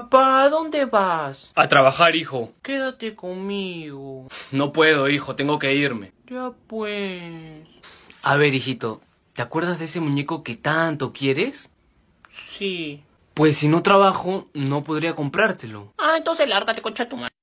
Papá, ¿a dónde vas? A trabajar, hijo. Quédate conmigo. No puedo, hijo, tengo que irme. Ya pues. A ver, hijito, ¿te acuerdas de ese muñeco que tanto quieres? Sí. Pues si no trabajo, no podría comprártelo. Ah, entonces lárgate, concha tu madre.